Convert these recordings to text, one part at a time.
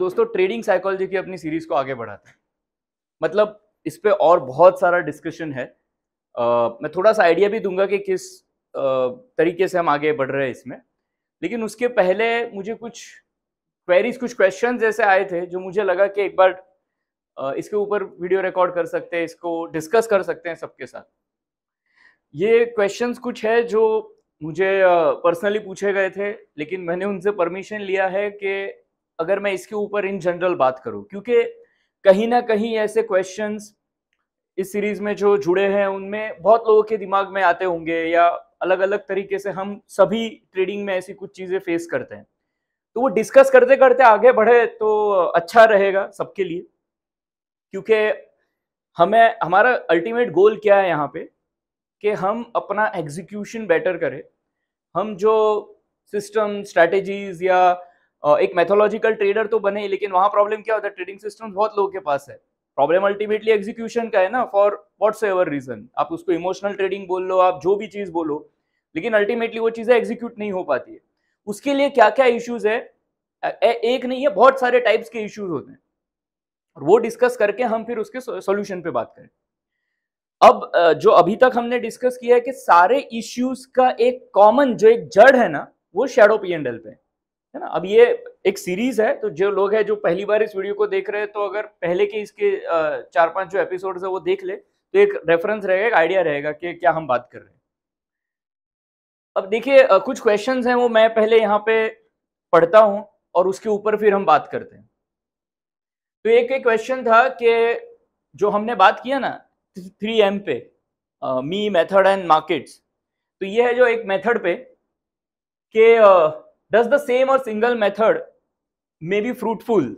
दोस्तों trading psychology की अपनी सीरीज को आगे बढ़ाते हैं मतलब इस पर और बहुत सारा डिस्कशन है आ, मैं थोड़ा सा आइडिया भी दूंगा कि किस आ, तरीके से हम आगे बढ़ रहे हैं इसमें लेकिन उसके पहले मुझे कुछ क्वेरीज कुछ क्वेश्चन ऐसे आए थे जो मुझे लगा कि एक बार uh, इसके ऊपर वीडियो रिकॉर्ड कर सकते हैं इसको डिस्कस कर सकते हैं सबके साथ ये क्वेश्चंस कुछ है जो मुझे पर्सनली पूछे गए थे लेकिन मैंने उनसे परमिशन लिया है कि अगर मैं इसके ऊपर इन जनरल बात करूं क्योंकि कहीं ना कहीं ऐसे क्वेश्चंस इस सीरीज में जो जुड़े हैं उनमें बहुत लोगों के दिमाग में आते होंगे या अलग अलग तरीके से हम सभी ट्रेडिंग में ऐसी कुछ चीजें फेस करते हैं तो वो डिस्कस करते करते आगे बढ़े तो अच्छा रहेगा सबके लिए क्योंकि हमें हमारा अल्टीमेट गोल क्या है यहाँ पे कि हम अपना एग्जीक्यूशन बेटर करें हम जो सिस्टम स्ट्रैटेजीज या एक मैथोलॉजिकल ट्रेडर तो बने लेकिन वहां प्रॉब्लम क्या होता है ट्रेडिंग सिस्टम बहुत लोगों के पास है प्रॉब्लम अल्टीमेटली एग्जीक्यूशन का है ना फॉर वॉट्स एवर रीजन आप उसको इमोशनल ट्रेडिंग बोल लो आप जो भी चीज बोलो लेकिन अल्टीमेटली वो चीजें एग्जीक्यूट नहीं हो पाती है उसके लिए क्या क्या इश्यूज है एक नहीं है बहुत सारे टाइप्स के इश्यूज होते हैं और वो डिस्कस करके हम फिर उसके सोल्यूशन पे बात करें अब जो अभी तक हमने डिस्कस किया है कि सारे इश्यूज का एक कॉमन जो एक जड़ है ना वो शेडो पी एंड एल पे है ना अब ये एक सीरीज है तो जो लोग हैं जो पहली बार इस वीडियो को देख रहे हैं तो अगर पहले के इसके चार पांच जो एपिसोड है वो देख ले तो एक रेफरेंस रहेगा एक आइडिया रहेगा कि क्या हम बात कर रहे हैं अब देखिए कुछ क्वेश्चन हैं वो मैं पहले यहाँ पे पढ़ता हूँ और उसके ऊपर फिर हम बात करते हैं तो एक एक क्वेश्चन था कि जो हमने बात किया ना थ्री एम पे मी मेथड एंड मार्केट्स तो ये है जो एक मेथड पे कि does the same or single method may be fruitful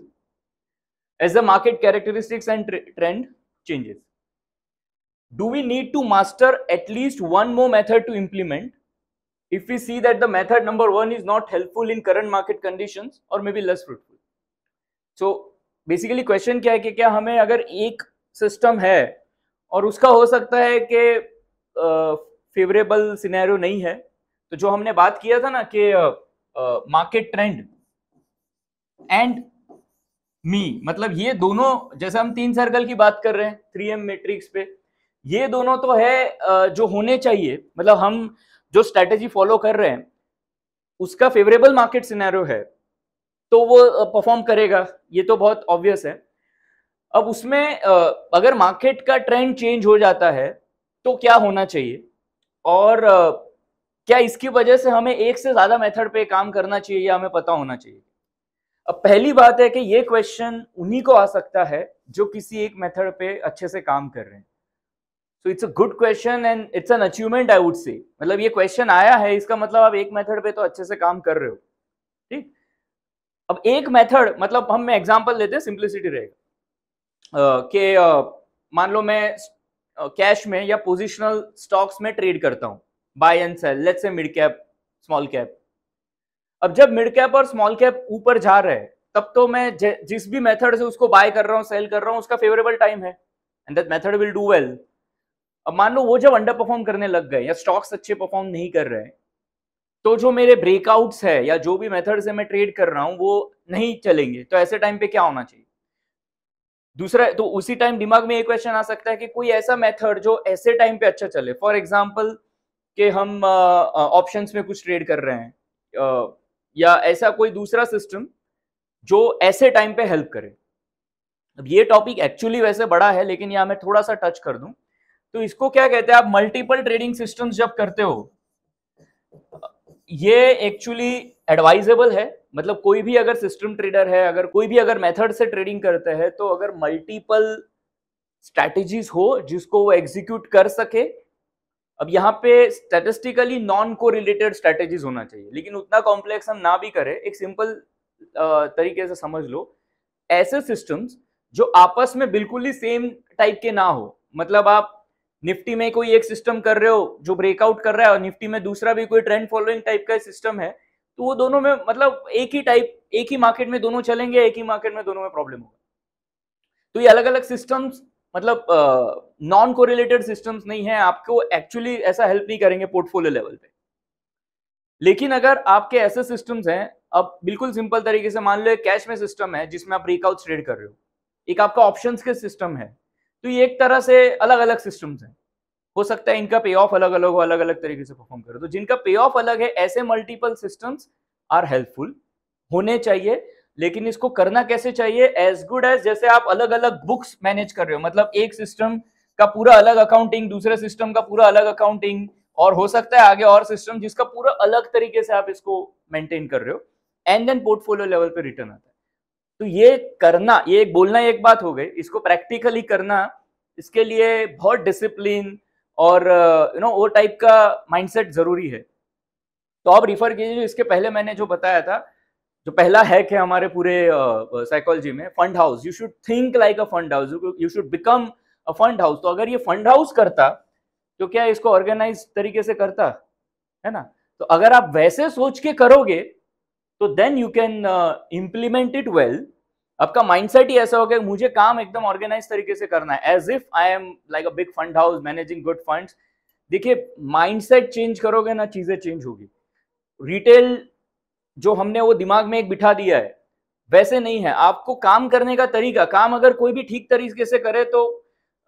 as the market characteristics and trend changes do we need to master at least one more method to implement if we see that the method number one is not helpful in current market conditions or maybe less fruitful so basically question kya hai ki kya hame agar ek system hai aur uska ho sakta hai ki कि favourable scenario नहीं है तो जो हमने बात किया था ना कि मार्केट ट्रेंड एंड मी मतलब ये दोनों जैसे हम तीन सर्कल की बात कर रहे हैं थ्री एम मेट्रिक्स पे ये दोनों तो है जो होने चाहिए मतलब हम जो स्ट्रेटेजी फॉलो कर रहे हैं उसका फेवरेबल मार्केट सिनेरियो है तो वो परफॉर्म करेगा ये तो बहुत ऑब्वियस है अब उसमें अगर मार्केट का ट्रेंड चेंज हो जाता है तो क्या होना चाहिए और क्या इसकी वजह से हमें एक से ज्यादा मेथड पे काम करना चाहिए या हमें पता होना चाहिए अब पहली बात है कि ये क्वेश्चन उन्हीं को आ सकता है जो किसी एक मेथड पे अच्छे से काम कर रहे हैं so it's a good question and it's an achievement I would say मतलब ये क्वेश्चन आया है इसका मतलब आप एक मेथड पे तो अच्छे से काम कर रहे हो ठीक अब एक मेथड मतलब हम एग्जाम्पल लेते हैं सिंप्लिसिटी रहेगा के मान लो मैं कैश में या पोजिशनल स्टॉक्स में ट्रेड करता हूँ बाय एंड सेल लेट्स से मिड कैप स्मॉल कैप अब जब मिड कैप और स्मॉल कैप ऊपर जा रहे हैं तब तो मैं जिस भी मेथड से उसको बाय कर रहा हूँ सेल कर रहा हूँ उसका फेवरेबल टाइम है and that method will do well अब मान लो वो जब अंडर परफॉर्म करने लग गए या स्टॉक्स अच्छे परफॉर्म नहीं कर रहे हैं तो जो मेरे ब्रेकआउट्स है या जो भी मेथड से मैं ट्रेड कर रहा हूँ वो नहीं चलेंगे तो ऐसे टाइम पे क्या होना चाहिए दूसरा तो उसी टाइम दिमाग में एक क्वेश्चन आ सकता है कि कोई ऐसा मेथड जो ऐसे टाइम पे अच्छा चले फॉर एग्जाम्पल कि हम ऑप्शंस में कुछ ट्रेड कर रहे हैं या ऐसा कोई दूसरा सिस्टम जो ऐसे टाइम पे हेल्प करे अब ये टॉपिक एक्चुअली वैसे बड़ा है लेकिन यहाँ मैं थोड़ा सा टच कर दूं तो इसको क्या कहते हैं आप मल्टीपल ट्रेडिंग सिस्टम्स जब करते हो ये एक्चुअली एडवाइजेबल है मतलब कोई भी अगर सिस्टम ट्रेडर है अगर कोई भी अगर मेथड से ट्रेडिंग करते हैं तो अगर मल्टीपल स्ट्रैटेजीज हो जिसको वो एग्जीक्यूट कर सके अब यहाँ पे स्टेटिस्टिकली नॉन को रिलेटेड स्ट्रेटेजीज होना चाहिए लेकिन उतना कॉम्प्लेक्स हम ना भी करें एक सिंपल तरीके से समझ लो ऐसे सिस्टम्स जो आपस में बिल्कुल ही सेम टाइप के ना हो मतलब आप निफ्टी में कोई एक सिस्टम कर रहे हो जो ब्रेकआउट कर रहा है और निफ्टी में दूसरा भी कोई ट्रेंड फॉलोइंग टाइप का सिस्टम है तो वो दोनों में मतलब एक ही टाइप एक ही मार्केट में दोनों चलेंगे एक ही मार्केट में दोनों में प्रॉब्लम होगा तो ये अलग अलग सिस्टम्स मतलब नॉन कोरिलेटेड सिस्टम्स नहीं है आपको एक्चुअली ऐसा हेल्प नहीं करेंगे पोर्टफोलियो लेवल पे लेकिन अगर आपके ऐसे सिस्टम्स हैं अब बिल्कुल सिंपल तरीके से मान लो कैश में सिस्टम है जिसमें आप ब्रेकआउट ट्रेड कर रहे हो एक आपका ऑप्शन के सिस्टम है तो ये एक तरह से अलग अलग सिस्टम्स हैं हो सकता है इनका पे ऑफ अलग अलग हो अलग अलग तरीके से परफॉर्म करो तो जिनका पे ऑफ अलग है ऐसे मल्टीपल सिस्टम्स आर हेल्पफुल होने चाहिए लेकिन इसको करना कैसे चाहिए एज गुड एज जैसे आप अलग अलग बुक्स मैनेज कर रहे हो मतलब एक सिस्टम का पूरा अलग अकाउंटिंग दूसरे सिस्टम का पूरा अलग अकाउंटिंग और हो सकता है आगे और सिस्टम जिसका पूरा अलग तरीके से आप इसको मेंटेन कर रहे हो एंड देन पोर्टफोलियो लेवल पे रिटर्न आता है तो ये करना ये एक बोलना एक बात हो गई इसको प्रैक्टिकली करना इसके लिए बहुत डिसिप्लिन और यू नो वो टाइप का माइंडसेट जरूरी है तो आप रिफर कीजिए इसके पहले मैंने जो बताया था जो पहला हैक है हमारे पूरे साइकोलॉजी में fund house you should think like a fund house you should become a fund house तो अगर ये फंड हाउस करता तो क्या इसको ऑर्गेनाइज तरीके से करता है ना तो अगर आप वैसे सोच के करोगे तो then you can implement it well आपका माइंडसेट ही ऐसा होगा मुझे काम एकदम ऑर्गेनाइज तरीके से करना है as if I am like a big fund house managing good funds देखिए माइंडसेट चेंज करोगे ना चीजें चेंज होगी रिटेल जो हमने वो दिमाग में एक बिठा दिया है वैसे नहीं है आपको काम करने का तरीका काम अगर कोई भी ठीक तरीके से करे तो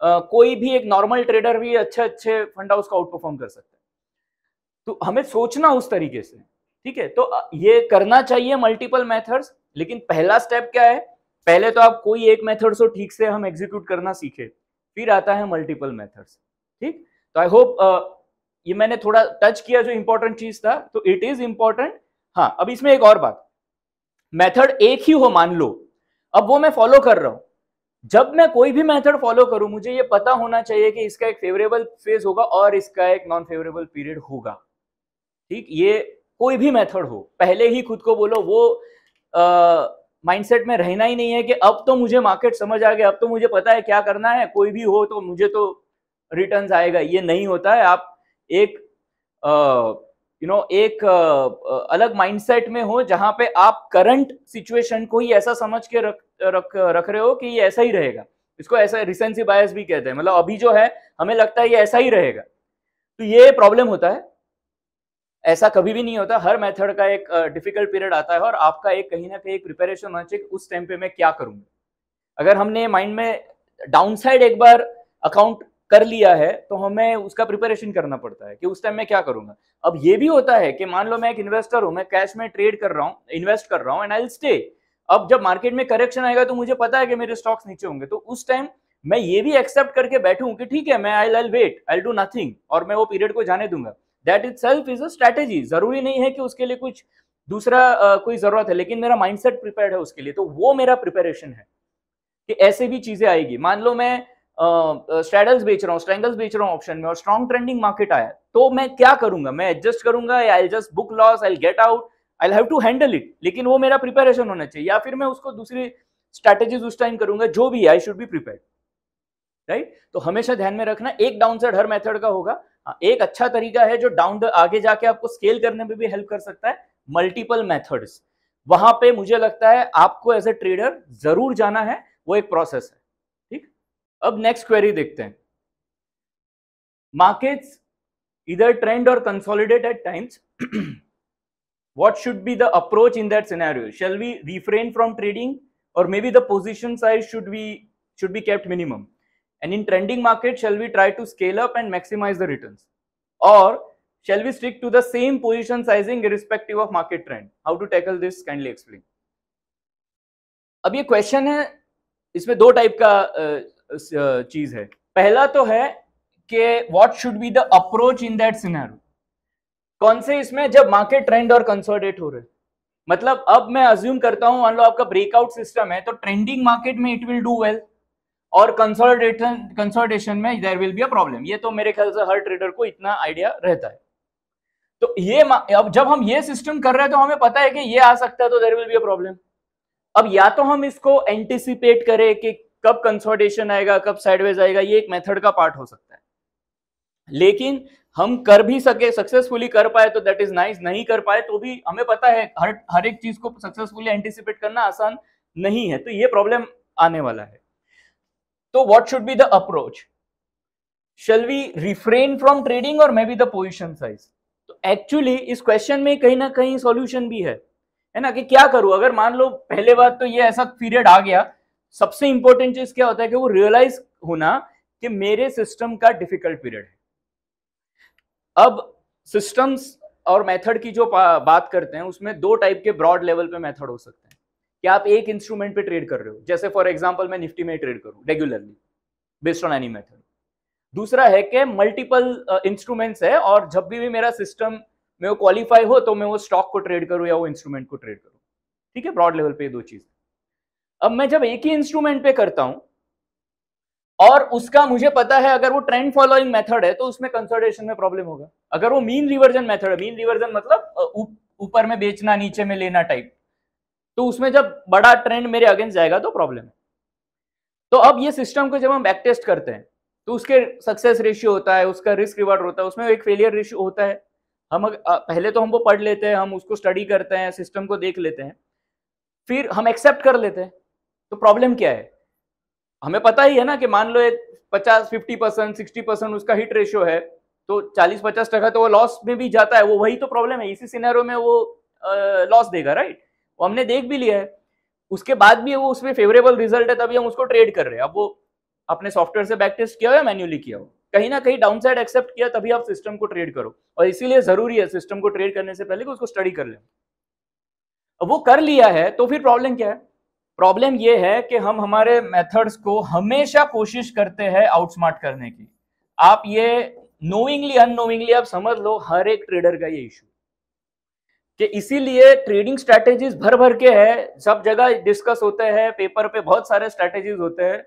आ, कोई भी एक नॉर्मल ट्रेडर भी अच्छे अच्छे फंड हाउस का आउट परफॉर्म कर सकता है तो हमें सोचना उस तरीके से ठीक है तो ये करना चाहिए मल्टीपल मेथड्स लेकिन पहला स्टेप क्या है पहले तो आप कोई एक मेथड को ठीक से हम एग्जीक्यूट करना सीखे फिर आता है मल्टीपल मेथड्स ठीक तो आई होप ये मैंने थोड़ा टच किया जो इंपॉर्टेंट चीज था तो इट इज इंपॉर्टेंट हाँ अब इसमें एक और बात मेथड एक ही हो मान लो अब वो मैं फॉलो कर रहा हूं जब मैं कोई भी मेथड फॉलो करूं मुझे ये पता होना चाहिए कि इसका एक फेवरेबल फेज होगा और इसका एक नॉन फेवरेबल पीरियड होगा ठीक ये कोई भी मेथड हो पहले ही खुद को बोलो वो माइंडसेट में रहना ही नहीं है कि अब तो मुझे मार्केट समझ आ गया अब तो मुझे पता है क्या करना है कोई भी हो तो मुझे तो रिटर्न आएगा ये नहीं होता है आप एक आ, यू नो एक अलग माइंडसेट में हो जहां पे आप करंट सिचुएशन को ही ऐसा समझ के रख रख रख रहे हो कि ये ऐसा ही रहेगा इसको ऐसा रिसेंसी बायस भी कहते हैं मतलब अभी जो है हमें लगता है ये ऐसा ही रहेगा तो ये प्रॉब्लम होता है ऐसा कभी भी नहीं होता हर मेथड का एक डिफिकल्ट पीरियड आता है और आपका एक कहीं ना कहीं एक प्रिपेरेशन होना चाहिए उस टाइम पे मैं क्या करूंगा अगर हमने माइंड में डाउनसाइड एक बार अकाउंट कर लिया है तो हमें उसका प्रिपरेशन करना पड़ता है कि उस टाइम मैं क्या करूंगा अब ये भी होता है कि मान लो मैं एक इन्वेस्टर हूं मैं कैश में ट्रेड कर रहा हूँ इन्वेस्ट कर रहा हूँ एंड आई स्टे अब जब मार्केट में करेक्शन आएगा तो मुझे पता है कि मेरे स्टॉक्स नीचे होंगे तो उस टाइम मैं ये भी एक्सेप्ट करके बैठूं कि ठीक है मैं I I wait I do nothing और मैं वो पीरियड को जाने दूंगा that itself is a strategy जरूरी नहीं है कि उसके लिए कुछ दूसरा आ, कोई जरूरत है लेकिन मेरा माइंडसेट प्रिपेयर्ड है उसके लिए तो वो मेरा प्रिपेरेशन है कि ऐसे भी चीजें आएगी मान लो मैं स्ट्रेडल्स बेच रहा हूँ स्ट्रेंगल्स बेच रहा हूँ ऑप्शन में और स्ट्रॉन्ग ट्रेंडिंग मार्केट आया तो मैं क्या करूंगा मैं एडजस्ट करूंगा या I just book loss I get out I have to handle it लेकिन वो मेरा प्रिपेरेशन होना चाहिए या फिर मैं उसको दूसरी स्ट्रैटेजीज उस टाइम करूंगा जो भी I should be prepare right तो हमेशा ध्यान में रखना एक डाउनसाइड हर मेथड का होगा हाँ, एक अच्छा तरीका है जो डाउन आगे जाके आपको स्केल करने में भी हेल्प कर सकता है मल्टीपल मेथड्स वहां पे मुझे लगता है आपको एज ए ट्रेडर जरूर जाना है वो एक प्रोसेस है अब नेक्स्ट क्वेरी देखते हैं markets either trend or consolidate at times what should be the approach in that scenario shall we refrain from trading or maybe the position size should be should be kept minimum and in trending market shall we try to scale up and maximize the returns or shall we stick to the same position sizing irrespective of market trend how to tackle this kindly explain अब ये question है इसमें दो type का चीज है पहला तो है कि what should be the approach in that scenario कौन से इसमें जब मार्केट ट्रेंड और कंसोडेट हो रहे मतलब अब मैं अज्यूम करता हूं मान लो आपका ब्रेकआउट सिस्टम है तो ट्रेंडिंग मार्केट में इट विल डू वेल और कंसोलिडेशन कंसोलिडेशन में there will be a problem ये तो मेरे ख्याल से हर ट्रेडर को इतना आइडिया रहता है तो ये अब जब हम ये सिस्टम कर रहे हैं तो हमें पता है कि ये आ सकता है तो there will be a problem अब या तो हम इसको एंटिसिपेट करें कि कब कंसोर्टेशन आएगा कब साइडवेज आएगा ये एक मेथड का पार्ट हो सकता है लेकिन हम कर भी सके सक्सेसफुली कर पाए तो दैट इज नाइस नहीं कर पाए तो भी हमें पता है हर हर एक चीज को सक्सेसफुली एंटिसिपेट करना आसान नहीं है तो ये प्रॉब्लम आने वाला है तो what should be the approach shall we refrain from trading और maybe the position size तो एक्चुअली इस क्वेश्चन में कहीं ना कहीं सोल्यूशन भी है है ना कि क्या करूं अगर मान लो पहले बात तो ये ऐसा पीरियड आ गया सबसे इंपॉर्टेंट चीज क्या होता है कि वो रियलाइज होना कि मेरे सिस्टम का डिफिकल्ट पीरियड है अब सिस्टम्स और मेथड की जो बात करते हैं उसमें दो टाइप के ब्रॉड लेवल पे मेथड हो सकते हैं कि आप एक इंस्ट्रूमेंट पे ट्रेड कर रहे हो जैसे फॉर एग्जांपल मैं निफ्टी में ट्रेड करूं regularly based on any method दूसरा है कि मल्टीपल इंस्ट्रूमेंट्स uh, है और जब भी, भी मेरा सिस्टम में वो क्वालिफाई हो तो मैं वो स्टॉक को ट्रेड करूँ या वो इंस्ट्रूमेंट को ट्रेड करूँ ठीक है ब्रॉड लेवल पे दो चीज़ अब मैं जब एक ही इंस्ट्रूमेंट पे करता हूं और उसका मुझे पता है अगर वो ट्रेंड फॉलोइंग मेथड है तो उसमें कंसर्टेशन में प्रॉब्लम होगा अगर वो मीन रिवर्जन मेथड है मीन रिवर्जन मतलब ऊपर में बेचना नीचे में लेना टाइप तो उसमें जब बड़ा ट्रेंड मेरे अगेंस्ट जाएगा तो प्रॉब्लम है तो अब ये सिस्टम को जब हम बैक टेस्ट करते हैं तो उसके सक्सेस रेशियो होता है उसका रिस्क रिवार्ड होता है उसमें एक फेलियर रेशियो होता है हम पहले तो हम वो पढ़ लेते हैं हम उसको स्टडी करते हैं सिस्टम को देख लेते हैं फिर हम एक्सेप्ट कर लेते हैं तो प्रॉब्लम क्या है हमें पता ही है ना कि मान लो एक पचास फिफ्टी परसेंट सिक्सटी परसेंट उसका हिट रेशियो है तो चालीस पचास टका तो वो लॉस में भी जाता है वो वही तो प्रॉब्लम है इसी सिनेरियो में वो लॉस देगा राइट वो हमने देख भी लिया है उसके बाद भी वो उसमें फेवरेबल रिजल्ट है तभी हम उसको ट्रेड कर रहे हैं अब वो अपने सॉफ्टवेयर से बैक टेस्ट किया हुआ मैन्युअली किया हुआ कहीं ना कहीं डाउन साइड एक्सेप्ट किया तभी आप सिस्टम को ट्रेड करो और इसीलिए जरूरी है सिस्टम को ट्रेड करने से पहले कि उसको स्टडी कर ले अब वो कर लिया है तो फिर प्रॉब्लम क्या है प्रॉब्लम ये है कि हम हमारे मेथड्स को हमेशा कोशिश करते हैं आउटस्मार्ट करने की आप ये नोइंगली अनोइंगली आप समझ लो हर एक ट्रेडर का ये इशू कि इसीलिए ट्रेडिंग स्ट्रैटेजीज भर भर के है सब जगह डिस्कस होते हैं पेपर पे बहुत सारे स्ट्रैटेजीज होते हैं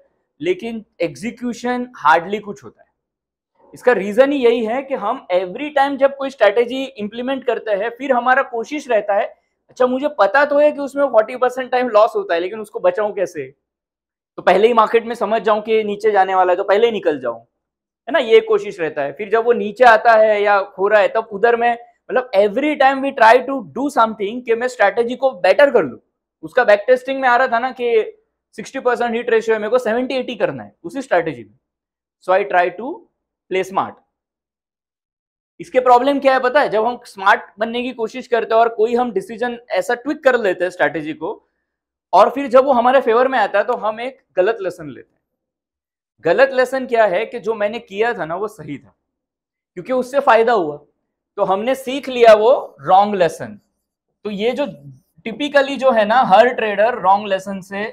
लेकिन एग्जीक्यूशन हार्डली कुछ होता है इसका रीजन ही यही है कि हम एवरी टाइम जब कोई स्ट्रैटेजी इंप्लीमेंट करते हैं फिर हमारा कोशिश रहता है अच्छा मुझे पता तो है कि उसमें फोर्टी परसेंट टाइम लॉस होता है लेकिन उसको बचाऊं कैसे तो पहले ही मार्केट में समझ जाऊं कि नीचे जाने वाला है तो पहले ही निकल जाऊं है ना ये कोशिश रहता है फिर जब वो नीचे आता है या खो रहा है तब उधर में मतलब every time we try to do something कि मैं स्ट्रैटेजी को बेटर कर लूँ उसका बैक टेस्टिंग में आ रहा था ना कि सिक्सटी परसेंट हिट रेशियो है मेरे को सेवेंटी एटी करना है उसी स्ट्रैटेजी में so I try to play smart इसके प्रॉब्लम क्या है पता है जब हम स्मार्ट बनने की कोशिश करते हैं और कोई हम डिसीजन ऐसा ट्विक कर लेते हैं स्ट्रैटेजी को और फिर जब वो हमारे फेवर में आता है तो हम एक गलत लेसन लेते हैं गलत लेसन क्या है कि जो मैंने किया था ना वो सही था क्योंकि उससे फायदा हुआ तो हमने सीख लिया वो रॉन्ग लेसन तो ये जो टिपिकली जो है ना हर ट्रेडर रॉन्ग लेसन से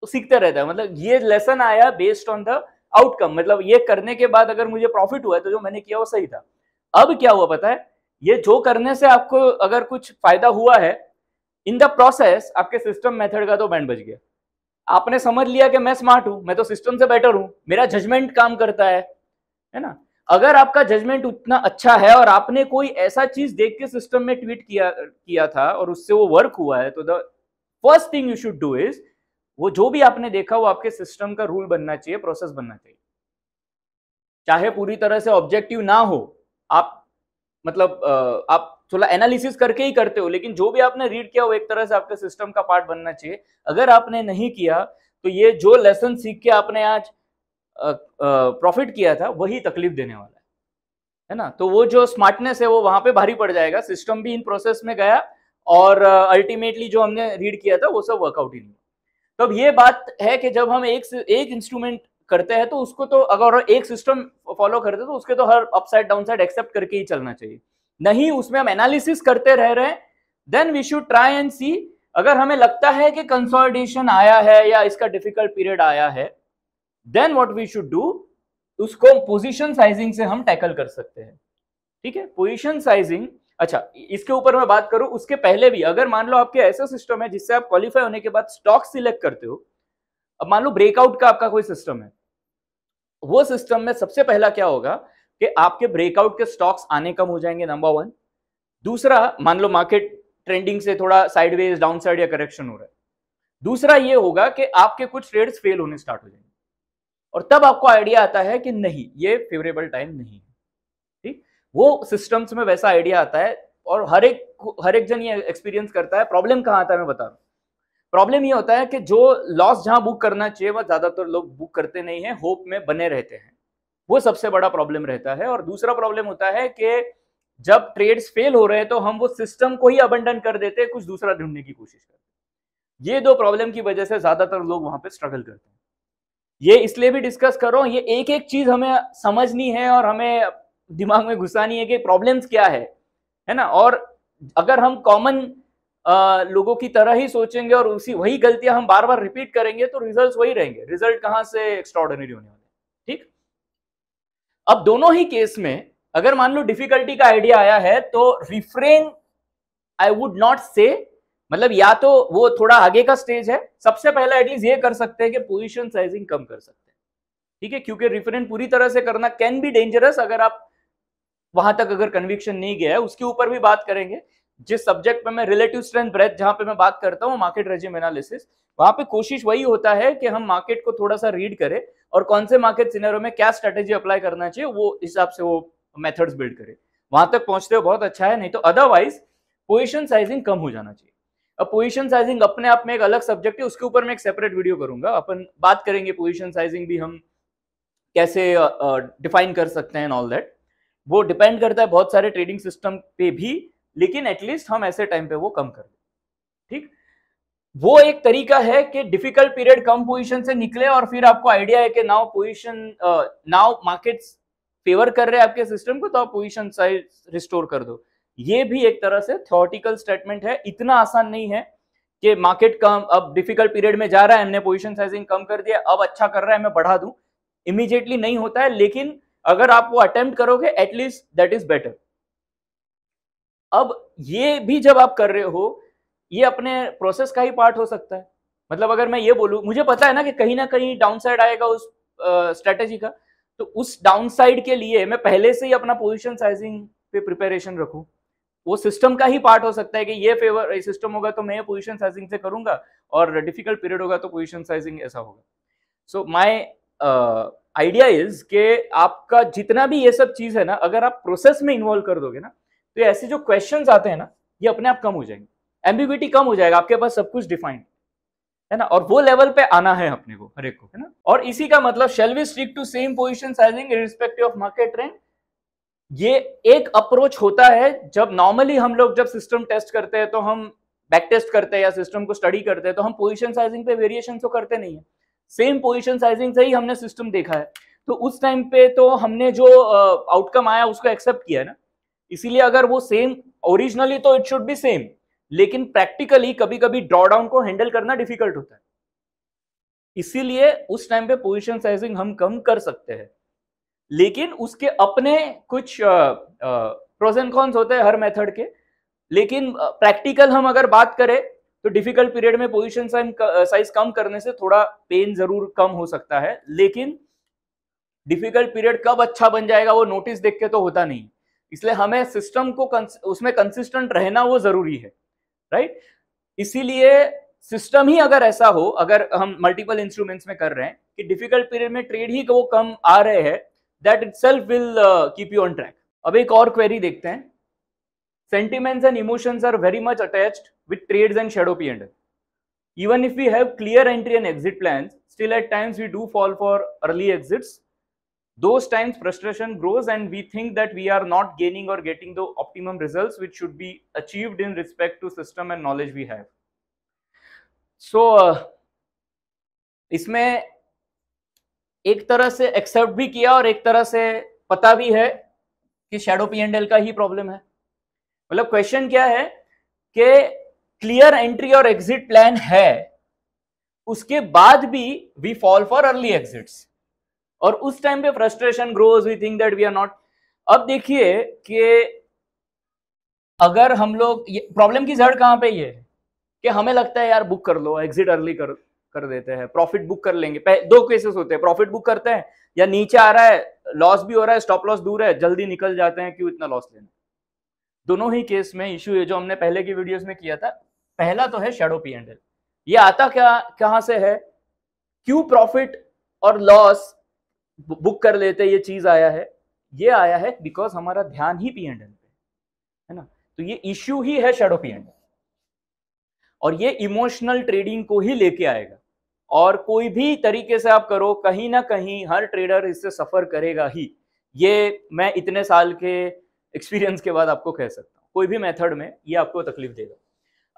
तो सीखते रहता है मतलब ये लेसन आया बेस्ड ऑन द आउटकम मतलब ये करने के बाद अगर मुझे प्रॉफिट हुआ है तो जो मैंने किया वो सही था अब क्या हुआ पता है ये जो करने से आपको अगर कुछ फायदा हुआ है इन द प्रोसेस आपके सिस्टम मेथड का तो बैंड बज गया आपने समझ लिया कि मैं स्मार्ट हूं मैं तो सिस्टम से बेटर हूं मेरा जजमेंट काम करता है है ना अगर आपका जजमेंट उतना अच्छा है और आपने कोई ऐसा चीज देख के सिस्टम में ट्वीट किया किया था और उससे वो वर्क हुआ है तो the first thing you should do is वो जो भी आपने देखा वो आपके सिस्टम का रूल बनना चाहिए प्रोसेस बनना चाहिए चाहे पूरी तरह से ऑब्जेक्टिव ना हो आप मतलब आप थोड़ा एनालिसिस करके ही करते हो लेकिन जो भी आपने रीड किया वो एक तरह से आपके सिस्टम का पार्ट बनना चाहिए अगर आपने नहीं किया तो ये जो लेसन सीख के आपने आज प्रॉफिट किया था वही तकलीफ देने वाला है है ना तो वो जो स्मार्टनेस है वो वहां पे भारी पड़ जाएगा सिस्टम भी इन प्रोसेस में गया और अल्टीमेटली जो हमने रीड किया था वो सब वर्कआउट ही नहीं तो अब ये बात है कि जब हम एक एक इंस्ट्रूमेंट करते हैं तो उसको तो अगर एक सिस्टम फॉलो करते तो उसके तो हर अपसाइड डाउन साइड एक्सेप्ट करके ही चलना चाहिए नहीं उसमें हम एनालिसिस करते रह रहे हैं then we should try and see अगर हमें लगता है कि कंसोलिडेशन आया है या इसका डिफिकल्ट पीरियड आया है then what we should do उसको पोजिशन साइजिंग से हम टैकल कर सकते हैं ठीक है पोजिशन साइजिंग अच्छा इसके ऊपर मैं बात करूं उसके पहले भी अगर मान लो आपके ऐसा सिस्टम है जिससे आप क्वालिफाई होने के बाद स्टॉक सिलेक्ट करते हो अब मान लो ब्रेकआउट का आपका कोई सिस्टम है वो सिस्टम में सबसे पहला क्या होगा कि आपके ब्रेकआउट के स्टॉक्स आने कम हो जाएंगे नंबर वन दूसरा मान लो मार्केट ट्रेंडिंग से थोड़ा साइडवेज साइड या करेक्शन हो रहा है दूसरा ये होगा कि आपके कुछ ट्रेड्स फेल होने स्टार्ट हो जाएंगे और तब आपको आइडिया आता है कि नहीं ये फेवरेबल टाइम नहीं है वो सिस्टम्स में वैसा आइडिया आता है और हर एक हर एक जन ये एक्सपीरियंस करता है प्रॉब्लम कहाँ आता है मैं बता रहा हूँ प्रॉब्लम ये होता है कि जो लॉस जहाँ बुक करना चाहिए वह ज़्यादातर लोग बुक करते नहीं हैं होप में बने रहते हैं वो सबसे बड़ा प्रॉब्लम रहता है और दूसरा प्रॉब्लम होता है कि जब ट्रेड्स फेल हो रहे हैं तो हम वो सिस्टम को ही अबंडन कर देते हैं कुछ दूसरा ढूंढने की कोशिश करते हैं ये दो प्रॉब्लम की वजह से ज़्यादातर लोग वहाँ पर स्ट्रगल करते हैं ये इसलिए भी डिस्कस करो ये एक एक चीज़ हमें समझनी है और हमें दिमाग में घुसा नहीं है कि प्रॉब्लम्स क्या है है ना और अगर हम कॉमन लोगों की तरह ही सोचेंगे और उसी वही गलतियां हम बार बार रिपीट करेंगे तो रिजल्ट्स वही रहेंगे रिजल्ट कहां से एक्स्ट्रॉर्डनरी होने वाले ठीक अब दोनों ही केस में अगर मान लो डिफिकल्टी का आइडिया आया है तो रिफ्रेन आई वुड नॉट से मतलब या तो वो थोड़ा आगे का स्टेज है सबसे पहला एटलीस्ट ये कर सकते हैं कि पोजिशन साइजिंग कम कर सकते हैं ठीक है क्योंकि रिफरेंट पूरी तरह से करना कैन बी डेंजरस अगर आप वहां तक अगर कन्विक्शन नहीं गया है उसके ऊपर भी बात करेंगे जिस सब्जेक्ट पे मैं रिलेटिव स्ट्रेंथ ब्रेथ जहां पे मैं बात करता हूँ मार्केट रेजिम एनालिसिस वहां पे कोशिश वही होता है कि हम मार्केट को थोड़ा सा रीड करें और कौन से मार्केट सिनेरो में क्या स्ट्रेटेजी अप्लाई करना चाहिए वो हिसाब से वो मेथड्स बिल्ड करें वहां तक पहुंचते हो बहुत अच्छा है नहीं तो अदरवाइज पोजिशन साइजिंग कम हो जाना चाहिए अब पोजिशन साइजिंग अपने आप में एक अलग सब्जेक्ट है उसके ऊपर मैं एक सेपरेट वीडियो करूंगा अपन बात करेंगे पोजिशन साइजिंग भी हम कैसे डिफाइन कर सकते हैं ऑल दैट वो डिपेंड करता है बहुत सारे ट्रेडिंग सिस्टम पे भी लेकिन एटलीस्ट हम ऐसे टाइम पे वो कम कर दें ठीक वो एक तरीका है कि डिफिकल्ट पीरियड कम पोजीशन से निकले और फिर आपको आइडिया है कि now position now markets favour कर रहे हैं आपके सिस्टम को तो आप पोजीशन साइज रिस्टोर कर दो ये भी एक तरह से थियोटिकल स्टेटमेंट है इतना आसान नहीं है कि मार्केट कम अब डिफिकल्ट पीरियड में जा रहा है हमने पोजिशन साइजिंग कम कर दिया अब अच्छा कर रहा है मैं बढ़ा दू इमीजिएटली नहीं होता है लेकिन अगर आप वो अटेम्प्ट करोगे एटलीस्ट दैट इज बेटर अब ये भी जब आप कर रहे हो ये अपने प्रोसेस का ही पार्ट हो सकता है मतलब अगर मैं ये बोलूँ मुझे पता है ना कि कहीं ना कहीं डाउन साइड आएगा उस स्ट्रेटेजी का तो उस डाउन साइड के लिए मैं पहले से ही अपना पोजिशन साइजिंग पे प्रिपेरेशन रखूँ वो सिस्टम का ही पार्ट हो सकता है कि ये फेवर सिस्टम होगा तो मैं ये पोजिशन साइजिंग से करूंगा और डिफिकल्ट पीरियड होगा तो पोजिशन साइजिंग ऐसा होगा सो माई आइडिया इज के आपका जितना भी ये सब चीज है ना अगर आप प्रोसेस में इन्वॉल्व कर दोगे ना तो ऐसे जो क्वेश्चन आते हैं ना ये अपने आप कम हो जाएंगे एम्बिग्यूटी कम हो जाएगा आपके पास सब कुछ डिफाइंड है ना और वो लेवल पे आना है अपने को हर एक को है ना और इसी का मतलब shall we stick to same position sizing respective of market trend ये एक अप्रोच होता है जब नॉर्मली हम लोग जब सिस्टम टेस्ट करते हैं तो हम बैक टेस्ट करते हैं या सिस्टम को स्टडी करते हैं तो हम पोजिशन साइजिंग पे वेरिएशन तो करते नहीं है सेम पोजिशन साइजिंग से ही हमने सिस्टम देखा है तो उस टाइम पे तो हमने जो आउटकम आया उसको एक्सेप्ट किया है ना इसीलिए अगर वो सेम ओरिजिनली तो इट शुड बी सेम लेकिन प्रैक्टिकली कभी कभी ड्रॉडाउन को हैंडल करना डिफिकल्ट होता है इसीलिए उस टाइम पे पोजिशन साइजिंग हम कम कर सकते हैं लेकिन उसके अपने कुछ प्रोज एंड कॉन्स होते हैं हर मेथड के लेकिन प्रैक्टिकल हम अगर बात करें तो डिफिकल्ट पीरियड में पोजिशन साइज कम करने से थोड़ा पेन जरूर कम हो सकता है लेकिन डिफिकल्ट पीरियड कब अच्छा बन जाएगा वो नोटिस देख के तो होता नहीं इसलिए हमें सिस्टम को उसमें कंसिस्टेंट रहना वो जरूरी है राइट इसीलिए सिस्टम ही अगर ऐसा हो अगर हम मल्टीपल इंस्ट्रूमेंट्स में कर रहे हैं कि डिफिकल्ट पीरियड में ट्रेड ही वो कम आ रहे हैं that itself will keep you on track अब एक और क्वेरी देखते हैं sentiments and emotions are very much attached with trades and shadow p and l Even if we have clear entry and exit plans, still at times we do fall for early exits. Those times frustration grows and we think that we are not gaining or getting the optimum results which should be achieved in respect to system and knowledge we have. So, uh, isme ek tarah se accept bhi kiya aur ek tarah se pata bhi hai ki shadow P and L का ही problem है मतलब question क्या है कि clear entry और exit plan है उसके बाद भी we fall for early exit और उस टाइम पे frustration grows we think that we are not अब देखिए कि अगर हम लोग प्रॉब्लम की जड़ कहां पे ये है कि हमें लगता है यार बुक कर लो एग्जिट अर्ली कर कर देते हैं प्रॉफिट बुक कर लेंगे दो केसेस होते हैं प्रॉफिट बुक करते हैं या नीचे आ रहा है लॉस भी हो रहा है स्टॉप लॉस दूर है जल्दी निकल जाते हैं क्यों इतना लॉस लेना दोनों ही केस में इशू है जो हमने पहले की वीडियोस में किया था पहला तो है शेडो पी एंड एल ये आता क्या कहां से है क्यों प्रॉफिट और लॉस बुक कर लेते ये चीज आया है ये आया है बिकॉज हमारा ध्यान ही पी एंड एल पे है ना तो ये इश्यू ही है शेडो पी एंड एल और ये इमोशनल ट्रेडिंग को ही लेके आएगा और कोई भी तरीके से आप करो कहीं ना कहीं हर ट्रेडर इससे सफर करेगा ही ये मैं इतने साल के एक्सपीरियंस के बाद आपको कह सकता हूँ कोई भी मेथड में ये आपको तकलीफ देगा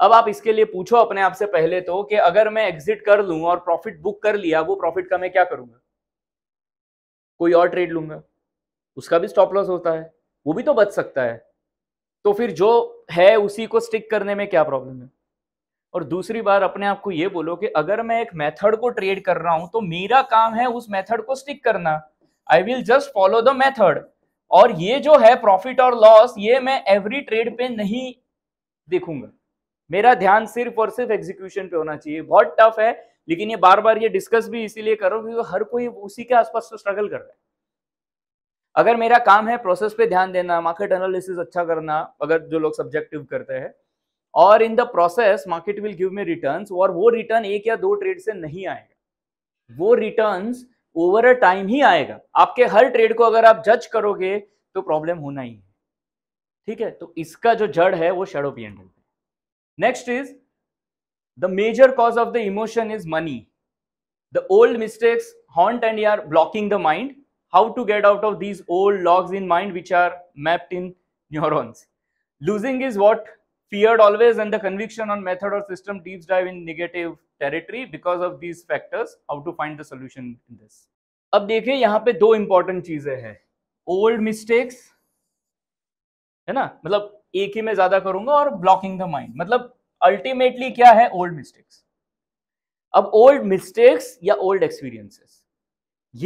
अब आप इसके लिए पूछो अपने आप से पहले तो कि अगर मैं एग्जिट कर लूँ और प्रॉफिट बुक कर लिया वो प्रॉफिट का मैं क्या करूँगा कोई और ट्रेड लूंगा उसका भी स्टॉप लॉस होता है वो भी तो बच सकता है तो फिर जो है उसी को स्टिक करने में क्या प्रॉब्लम है और दूसरी बार अपने आप को ये बोलो कि अगर मैं एक मेथड को ट्रेड कर रहा हूं तो मेरा काम है उस मेथड को स्टिक करना I will just follow the method और ये जो है प्रॉफिट और लॉस ये मैं एवरी ट्रेड पे नहीं देखूंगा मेरा ध्यान सिर्फ और सिर्फ एग्जीक्यूशन पे होना चाहिए बहुत टफ है लेकिन ये बार बार ये डिस्कस भी इसीलिए करो क्योंकि हर कोई उसी के आसपास तो स्ट्रगल कर रहा है अगर मेरा काम है प्रोसेस पे ध्यान देना मार्केट एनालिसिस अच्छा करना अगर जो लोग सब्जेक्टिव करते हैं और in the process market will give me returns और वो रिटर्न एक या दो ट्रेड से नहीं आएगा वो रिटर्न्स ओवर अ टाइम ही आएगा आपके हर ट्रेड को अगर आप जज करोगे तो प्रॉब्लम होना ही है ठीक है तो इसका जो जड़ है वो shadow P and L next is the major cause of the emotion is money the old mistakes haunt and are blocking the mind how to get out of these old logs in mind which are mapped in neurons losing is what feared always and the conviction on method और system deep dive in negative territory because of these factors how to find the solution in this ab dekhiye yahan pe दो important चीजें hai old mistakes hai na matlab ek hi मैं zyada karunga aur blocking the mind matlab ultimately kya hai old mistakes ab old mistakes ya old experiences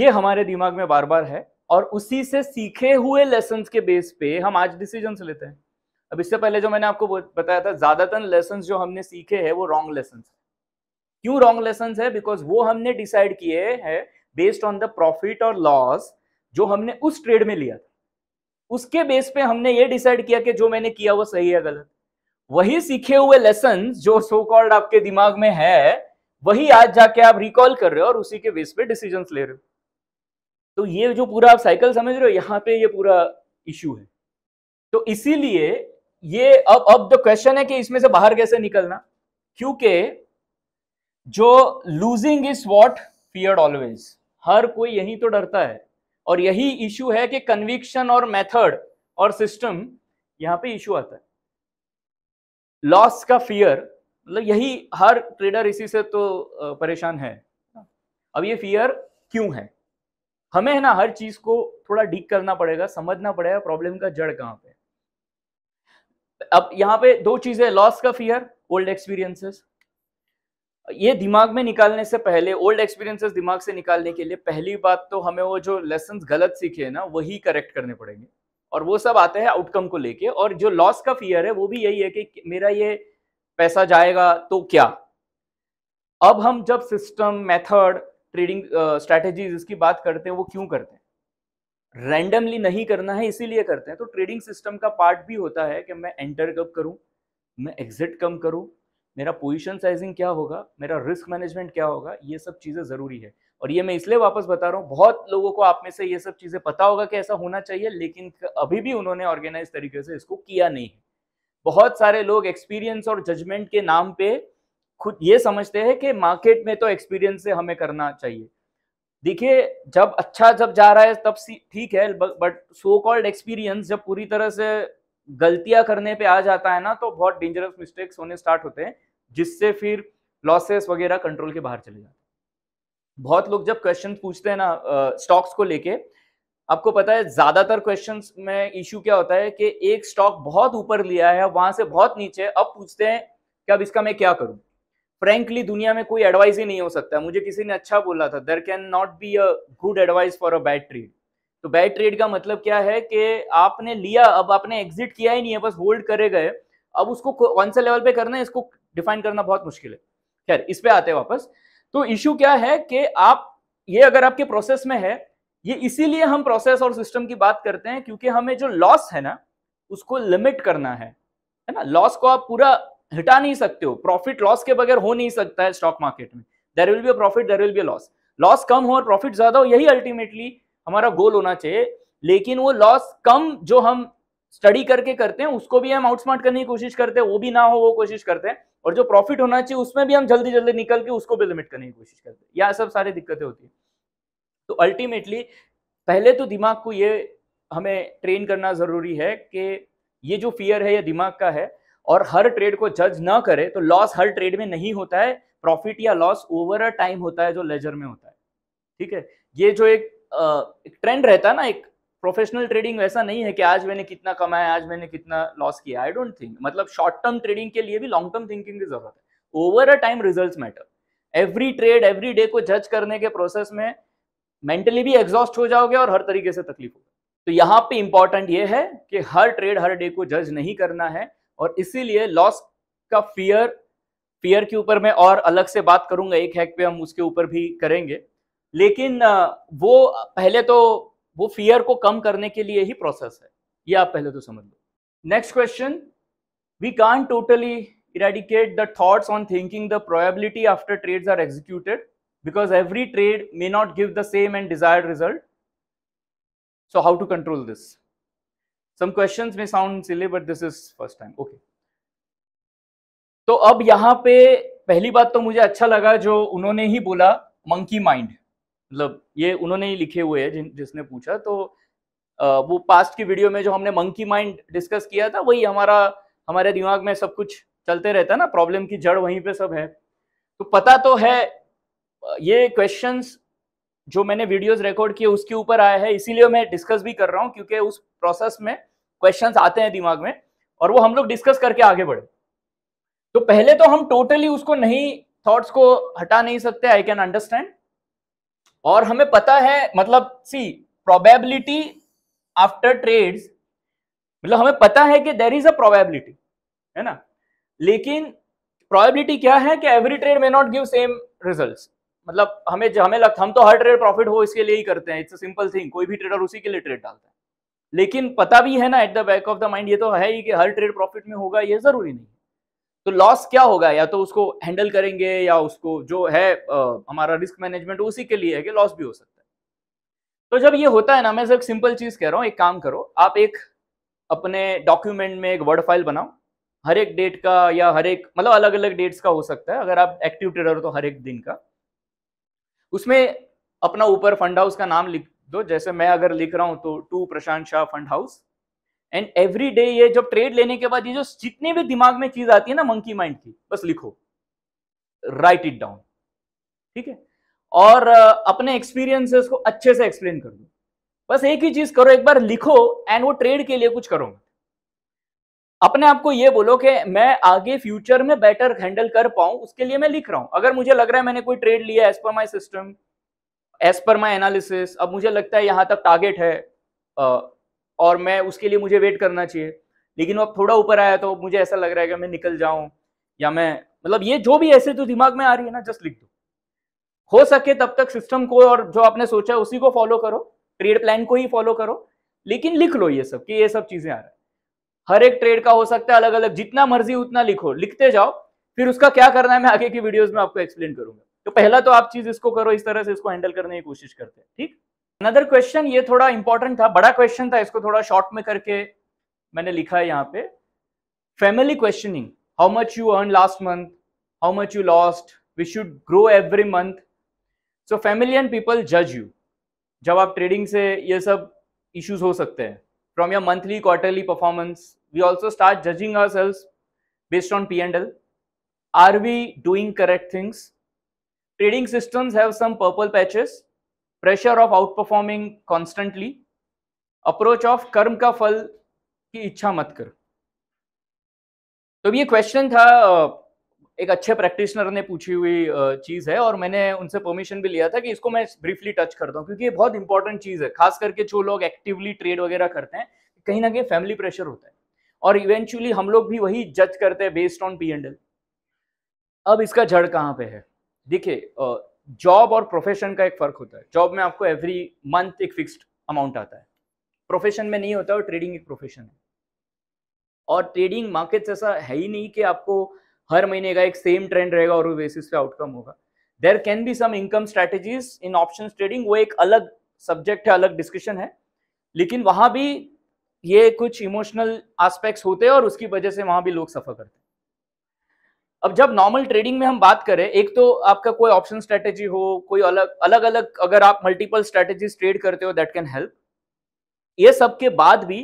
ye hamare दिमाग में बार बार है और उसी से सीखे हुए लेसन के बेस पे हम आज डिसीजन लेते हैं अब इससे पहले जो मैंने आपको बताया था ज्यादातर लेसन जो हमने सीखे हैं वो रॉन्ग लेसन क्यों रॉन्ग लेसन है बिकॉज वो हमने डिसाइड किए है बेस्ड ऑन द प्रॉफिट और लॉस जो हमने उस ट्रेड में लिया था उसके बेस पे हमने ये डिसाइड किया कि जो मैंने किया वो सही है गलत वही सीखे हुए लेसन जो सो कॉल्ड आपके दिमाग में है वही आज जाके आप रिकॉल कर रहे हो और उसी के बेस पे डिसीजन ले रहे हो तो ये जो पूरा आप साइकिल समझ रहे हो यहाँ पे ये पूरा इश्यू है तो इसीलिए ये अब अब द क्वेश्चन है कि इसमें से बाहर कैसे निकलना क्योंकि जो losing is what fear always हर कोई यही तो डरता है और यही इशू है कि कन्विक्शन और मेथड और सिस्टम यहाँ पे इशू आता है लॉस का फियर मतलब यही हर ट्रेडर इसी से तो परेशान है अब ये फियर क्यों है हमें है ना हर चीज को थोड़ा डीक करना पड़ेगा समझना पड़ेगा प्रॉब्लम का जड़ कहां पे अब यहाँ पे दो चीजें लॉस का फियर ओल्ड एक्सपीरियंसेस ये दिमाग में निकालने से पहले ओल्ड एक्सपीरियंसेस दिमाग से निकालने के लिए पहली बात तो हमें वो जो लेसन गलत सीखे हैं ना वही करेक्ट करने पड़ेंगे और वो सब आते हैं आउटकम को लेके और जो लॉस का फियर है वो भी यही है कि मेरा ये पैसा जाएगा तो क्या अब हम जब सिस्टम मेथड ट्रेडिंग स्ट्रैटेजीज इसकी बात करते हैं वो क्यों करते हैं रैंडमली नहीं करना है इसीलिए करते हैं तो ट्रेडिंग सिस्टम का पार्ट भी होता है कि मैं एंटर कब करूं मैं एग्जिट कम करूं मेरा पोजीशन साइजिंग क्या होगा मेरा रिस्क मैनेजमेंट क्या होगा ये सब चीज़ें ज़रूरी है और ये मैं इसलिए वापस बता रहा हूँ बहुत लोगों को आप में से ये सब चीज़ें पता होगा कि ऐसा होना चाहिए लेकिन अभी भी उन्होंने ऑर्गेनाइज तरीके से इसको किया नहीं है बहुत सारे लोग एक्सपीरियंस और जजमेंट के नाम पे खुद ये समझते हैं कि मार्केट में तो एक्सपीरियंस से हमें करना चाहिए देखिए जब अच्छा जब जा रहा है तब ठीक है बट सो कॉल्ड एक्सपीरियंस जब पूरी तरह से गलतियां करने पे आ जाता है ना तो बहुत डेंजरस मिस्टेक्स होने स्टार्ट होते हैं जिससे फिर लॉसेस वगैरह कंट्रोल के बाहर चले जाते बहुत लोग जब क्वेश्चन पूछते हैं ना स्टॉक्स को लेके आपको पता है ज्यादातर क्वेश्चन में इश्यू क्या होता है कि एक स्टॉक बहुत ऊपर लिया है वहां से बहुत नीचे अब पूछते हैं कि अब इसका मैं क्या करूं फ्रेंकली दुनिया में कोई एडवाइस ही नहीं हो सकता मुझे किसी ने अच्छा बोला था there can not be a good advice for a bad trade तो बैड ट्रेड का मतलब क्या है कि आपने लिया अब आपने एग्जिट किया ही नहीं है बस होल्ड करे गए अब उसको कौन से लेवल पे करना है इसको डिफाइन करना बहुत मुश्किल है खैर इस पे आते हैं वापस तो इशू क्या है कि आप ये अगर आपके प्रोसेस में है ये इसीलिए हम प्रोसेस और सिस्टम की बात करते हैं क्योंकि हमें जो लॉस है ना उसको लिमिट करना है है ना लॉस को आप पूरा हटा नहीं सकते हो प्रॉफिट लॉस के बगैर हो नहीं सकता है स्टॉक मार्केट में there will be profit there will be loss loss कम हो और प्रॉफिट ज्यादा हो यही अल्टीमेटली हमारा गोल होना चाहिए लेकिन वो लॉस कम जो हम स्टडी करके करते हैं उसको भी हम आउटस्मार्ट करने की कोशिश करते हैं वो भी ना हो वो कोशिश करते हैं और जो प्रॉफिट होना चाहिए उसमें भी हम जल्दी जल्दी निकल के उसको भी लिमिट करने की कोशिश करते हैं या सब सारी दिक्कतें होती है तो अल्टीमेटली पहले तो दिमाग को ये हमें ट्रेन करना ज़रूरी है कि ये जो फियर है ये दिमाग का है और हर ट्रेड को जज ना करे तो लॉस हर ट्रेड में नहीं होता है प्रॉफिट या लॉस ओवर अ टाइम होता है जो लेजर में होता है ठीक है ये जो एक एक ट्रेंड रहता है ना एक प्रोफेशनल ट्रेडिंग वैसा नहीं है कि आज मैंने कितना कमाया आज मैंने कितना लॉस किया आई डोंट थिंक मतलब शॉर्ट टर्म ट्रेडिंग के लिए भी लॉन्ग टर्म थिंकिंग की जरूरत है over a time result matter every trade every day को जज करने के प्रोसेस में मेंटली भी एग्जॉस्ट हो जाओगे और हर तरीके से तकलीफ होगी तो यहाँ पे इंपॉर्टेंट ये है कि हर ट्रेड हर डे को जज नहीं करना है और इसीलिए लॉस का फियर फियर के ऊपर मैं और अलग से बात करूंगा एक हैक पे हम उसके ऊपर भी करेंगे लेकिन वो पहले तो वो फियर को कम करने के लिए ही प्रोसेस है ये आप पहले तो समझ लो next question we can totally eradicate the thoughts on thinking the probability after trades are executed because every trade may not give the same end desired result so how to control this some question may sound silly but this is first time okay तो अब यहां पे पहली बात तो मुझे अच्छा लगा जो उन्होंने ही बोला मंकी माइंड मतलब ये उन्होंने ही लिखे हुए हैं जिन जिसने पूछा तो आ, वो पास्ट की वीडियो में जो हमने मंकी माइंड डिस्कस किया था वही हमारा हमारे दिमाग में सब कुछ चलते रहता है ना प्रॉब्लम की जड़ वहीं पे सब है तो पता तो है ये क्वेश्चंस जो मैंने वीडियोस रिकॉर्ड किए उसके ऊपर आया है इसीलिए मैं डिस्कस भी कर रहा हूँ क्योंकि उस प्रोसेस में क्वेश्चंस आते हैं दिमाग में और वो हम लोग डिस्कस करके आगे बढ़े तो पहले तो हम टोटली उसको नहीं थॉट्स को हटा नहीं सकते आई कैन अंडरस्टैंड और हमें पता है मतलब सी प्रोबेबिलिटी आफ्टर ट्रेड्स मतलब हमें पता है कि देर इज अ प्रोबेबिलिटी है ना लेकिन प्रोबेबिलिटी क्या है कि every trade may not give same results मतलब हमें हमें लगता हम तो हर ट्रेड प्रॉफिट हो इसके लिए ही करते हैं इट्स अ सिंपल थिंग कोई भी ट्रेडर उसी के लिए ट्रेड डालता है लेकिन पता भी है ना at the back of the mind ये तो है ही कि हर ट्रेड प्रॉफिट में होगा ये जरूरी नहीं तो लॉस क्या होगा या तो उसको हैंडल करेंगे या उसको जो है आ, हमारा रिस्क मैनेजमेंट उसी के लिए है कि लॉस भी हो सकता है तो जब ये होता है ना मैं सिर्फ सिंपल चीज कह रहा हूँ एक काम करो आप एक अपने डॉक्यूमेंट में एक वर्ड फाइल बनाओ हर एक डेट का या हर एक मतलब अलग अलग डेट्स का हो सकता है अगर आप एक्टिव ट्रेडर हो तो हर एक दिन का उसमें अपना ऊपर फंड हाउस का नाम लिख दो जैसे मैं अगर लिख रहा हूं तो to Prashant Shah fund house and every day ये जब ट्रेड लेने के बाद ये जो जितनी भी दिमाग में चीज आती है ना मंकी माइंड की बस लिखो राइट इट डाउन ठीक है और अपने एक्सपीरियंसेस को अच्छे से एक्सप्लेन कर दो बस एक ही चीज करो एक बार लिखो एंड वो ट्रेड के लिए कुछ करो अपने आप को ये बोलो कि मैं आगे फ्यूचर में बेटर हैंडल कर पाऊं उसके लिए मैं लिख रहा हूं अगर मुझे लग रहा है मैंने कोई ट्रेड लिया as per my system as per my analysis अब मुझे लगता है यहां तक टारगेट है और मैं उसके लिए मुझे वेट करना चाहिए लेकिन अब थोड़ा ऊपर आया तो मुझे ऐसा लग रहा है कि मैं निकल जाऊं या मैं मतलब ये जो भी ऐसे तो दिमाग में आ रही है ना जस्ट लिख दो हो सके तब तक सिस्टम को और जो आपने सोचा है उसी को फॉलो करो ट्रेड प्लान को ही फॉलो करो लेकिन लिख लो ये सब कि ये सब चीजें आ रहा है हर एक ट्रेड का हो सकता है अलग अलग जितना मर्जी उतना लिखो लिखते जाओ फिर उसका क्या करना है मैं आगे की वीडियोस में आपको एक्सप्लेन करूंगा तो पहला तो आप चीज इसको करो इस तरह से इसको हैंडल करने की कोशिश करते हैं ठीक अनदर क्वेश्चन ये थोड़ा इंपॉर्टेंट था बड़ा क्वेश्चन था इसको थोड़ा शॉर्ट में करके मैंने लिखा है यहाँ पे family questioning how much you earn last month how much you lost we should grow every month so family and people जज यू जब आप ट्रेडिंग से ये सब इश्यूज हो सकते हैं from your monthly quarterly performance we also start judging ourselves based on P and L are we doing correct things trading systems have some purple patches pressure of outperforming constantly approach of कर्म का फल की इच्छा मत कर तो ये question था एक अच्छे प्रैक्टिशनर ने पूछी हुई चीज़ है और मैंने उनसे परमिशन भी लिया था कि इसको मैं ब्रीफली टच करता हूँ क्योंकि ये बहुत इंपॉर्टेंट चीज़ है खास करके जो लोग एक्टिवली ट्रेड वगैरह करते हैं कहीं ना कहीं फैमिली प्रेशर होता है और इवेंचुअली हम लोग भी वही जज करते हैं based on P and L अब इसका जड़ कहाँ पे है देखिए जॉब और प्रोफेशन का एक फ़र्क होता है जॉब में आपको एवरी मंथ एक फिक्स्ड अमाउंट आता है प्रोफेशन में नहीं होता और ट्रेडिंग एक प्रोफेशन है और ट्रेडिंग मार्केट ऐसा है ही नहीं कि आपको हर महीने का एक सेम ट्रेंड रहेगा और वो बेसिस पे आउटकम होगा there can be some income strategies in option trading वो एक अलग सब्जेक्ट है अलग डिस्कशन है लेकिन वहां भी ये कुछ इमोशनल आस्पेक्ट्स होते हैं और उसकी वजह से वहां भी लोग सफ़र करते हैं अब जब नॉर्मल ट्रेडिंग में हम बात करें एक तो आपका कोई ऑप्शन स्ट्रेटेजी हो कोई अलग अलग अलग अगर आप मल्टीपल स्ट्रेटेजी ट्रेड करते हो दैट कैन हेल्प ये सब के बाद भी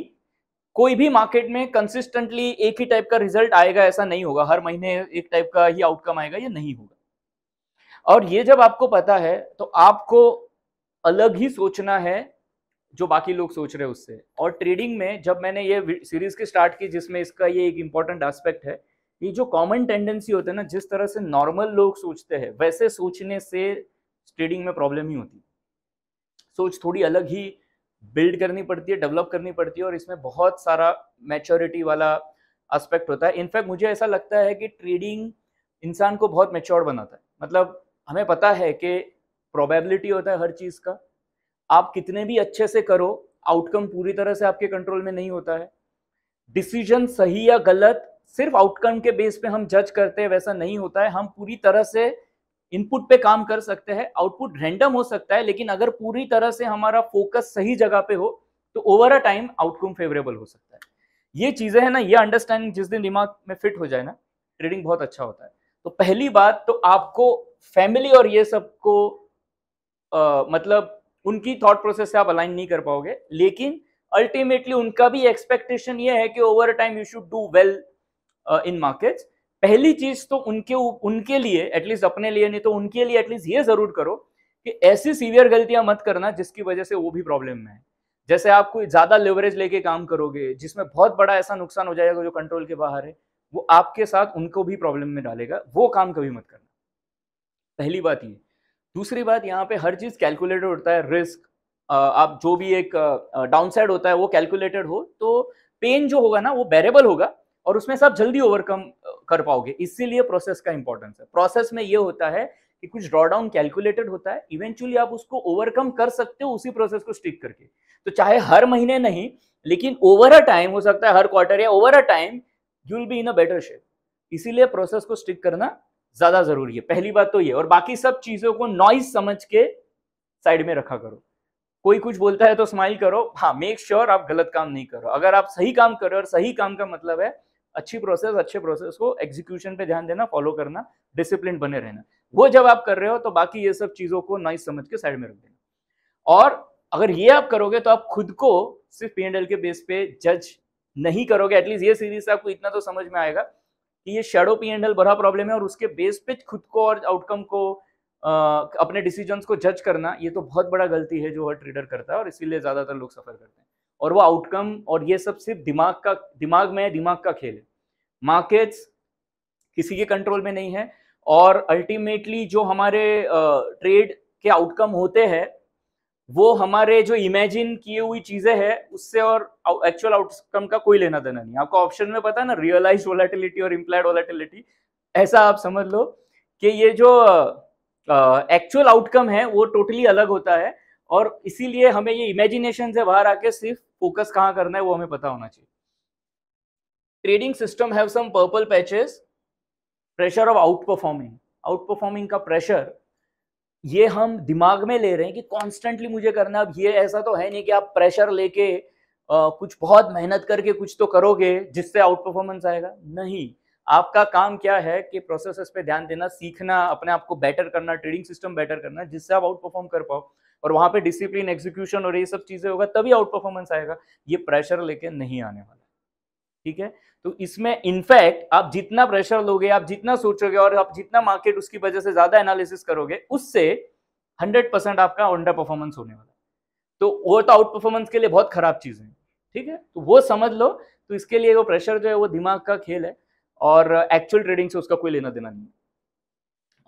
कोई भी मार्केट में कंसिस्टेंटली एक ही टाइप का रिजल्ट आएगा ऐसा नहीं होगा हर महीने एक टाइप का ही आउटकम आएगा ये नहीं होगा और ये जब आपको पता है तो आपको अलग ही सोचना है जो बाकी लोग सोच रहे हैं उससे और ट्रेडिंग में जब मैंने ये सीरीज की स्टार्ट की जिसमें इसका ये एक इम्पॉर्टेंट एस्पेक्ट है ये जो कॉमन टेंडेंसी होते हैं ना जिस तरह से नॉर्मल लोग सोचते हैं वैसे सोचने से ट्रेडिंग में प्रॉब्लम ही होती सोच थोड़ी अलग ही बिल्ड करनी पड़ती है डेवलप करनी पड़ती है और इसमें बहुत सारा मैच्योरिटी वाला एस्पेक्ट होता है इनफैक्ट मुझे ऐसा लगता है कि ट्रेडिंग इंसान को बहुत मेच्योर बनाता है मतलब हमें पता है कि प्रोबेबिलिटी होता है हर चीज़ का आप कितने भी अच्छे से करो आउटकम पूरी तरह से आपके कंट्रोल में नहीं होता है डिसीजन सही या गलत सिर्फ आउटकम के बेस पे हम जज करते हैं वैसा नहीं होता है हम पूरी तरह से इनपुट पे काम कर सकते हैं आउटपुट रैंडम हो सकता है लेकिन अगर पूरी तरह से हमारा फोकस सही जगह पे हो तो over a time outcome favourable हो सकता है ये चीजें है ना ये अंडरस्टैंडिंग जिस दिन दिमाग में फिट हो जाए ना ट्रेडिंग बहुत अच्छा होता है तो पहली बात तो आपको फैमिली और ये सबको मतलब उनकी थॉट प्रोसेस से आप अलाइन नहीं कर पाओगे लेकिन अल्टीमेटली उनका भी एक्सपेक्टेशन ये है कि over time you should do well in markets पहली चीज तो उनके उनके लिए एटलीस्ट अपने लिए नहीं तो उनके लिए एटलीस्ट ये जरूर करो कि ऐसी सीवियर गलतियां मत करना जिसकी वजह से वो भी प्रॉब्लम में है जैसे आप कोई ज्यादा लेवरेज लेके काम करोगे जिसमें बहुत बड़ा ऐसा नुकसान हो जाएगा जो कंट्रोल के बाहर है वो आपके साथ उनको भी प्रॉब्लम में डालेगा वो काम कभी मत करना पहली बात ये दूसरी बात यहाँ पे हर चीज कैलकुलेटेड होता है रिस्क आप जो भी एक डाउनसाइड होता है वो कैलकुलेटेड हो तो पेन जो होगा ना वो बेरेबल होगा और उसमें से आप जल्दी ओवरकम कर पाओगे इसीलिए प्रोसेस का इंपॉर्टेंस है प्रोसेस में ये होता है कि कुछ ड्रॉडाउन कैलकुलेटेड होता है इवेंचुअली आप उसको ओवरकम कर सकते हो उसी प्रोसेस को स्टिक करके तो चाहे हर महीने नहीं लेकिन ओवर अ टाइम हो सकता है हर क्वार्टर या over a time you will be in a better shape इसीलिए प्रोसेस को स्टिक करना ज्यादा जरूरी है पहली बात तो ये और बाकी सब चीजों को नॉइज समझ के साइड में रखा करो कोई कुछ बोलता है तो स्माइल करो हाँ मेक श्योर sure आप गलत काम नहीं करो अगर आप सही काम करो और सही काम का मतलब है अच्छी प्रोसेस अच्छे प्रोसेस को एग्जीक्यूशन पे ध्यान देना फॉलो करना डिसिप्लिन बने रहना वो जब आप कर रहे हो तो बाकी ये सब चीज़ों को नॉइस समझ के साइड में रख देना और अगर ये आप करोगे तो आप खुद को सिर्फ पी के बेस पे जज नहीं करोगे एटलीस्ट ये सीरीज से आपको इतना तो समझ में आएगा कि ये शेडो पी एंडल बड़ा प्रॉब्लम है और उसके बेस पे खुद को और आउटकम को आ, अपने डिसीजन को जज करना ये तो बहुत बड़ा गलती है जो हर ट्रेडर करता है और इसीलिए ज़्यादातर लोग सफ़र करते हैं और वो आउटकम और ये सब सिर्फ दिमाग का दिमाग में है दिमाग का खेल है मार्केट्स किसी के कंट्रोल में नहीं है और अल्टीमेटली जो हमारे ट्रेड के आउटकम होते हैं वो हमारे जो इमेजिन किए हुई चीजें हैं उससे और एक्चुअल आउटकम का कोई लेना देना नहीं आपको ऑप्शन में पता है ना रियलाइज वॉलेटिलिटी और इम्प्लाइड वॉलेटिलिटी ऐसा आप समझ लो कि ये जो एक्चुअल uh, आउटकम है वो टोटली अलग होता है और इसीलिए हमें ये इमेजिनेशन से बाहर आके सिर्फ फोकस कहाँ करना है वो हमें पता होना चाहिए trading system have some purple patches pressure of outperforming outperforming का प्रेशर ये हम दिमाग में ले रहे हैं कि कॉन्स्टेंटली मुझे करना है अब ये ऐसा तो है नहीं कि आप प्रेशर लेके कुछ बहुत मेहनत करके कुछ तो करोगे जिससे आउट परफॉर्मेंस आएगा नहीं आपका काम क्या है कि प्रोसेस पे ध्यान देना सीखना अपने आप को बेटर करना ट्रेडिंग सिस्टम बेटर करना जिससे आप आउट परफॉर्म कर पाओ और वहां पे डिसिप्लिन एग्जीक्यूशन और ये सब चीजें होगा तभी आउट परफॉर्मेंस आएगा ये प्रेशर लेके नहीं आने वाला ठीक है तो इसमें इनफैक्ट आप जितना प्रेशर लोगे आप जितना सोचोगे और आप जितना मार्केट उसकी वजह से ज्यादा एनालिसिस करोगे उससे हंड्रेड परसेंट आपका अंडर परफॉर्मेंस होने वाला है तो वो तो आउट परफॉर्मेंस के लिए बहुत खराब चीज है ठीक है तो वो समझ लो तो इसके लिए वो प्रेशर जो है वो दिमाग का खेल है और एक्चुअल ट्रेडिंग से उसका कोई लेना देना नहीं है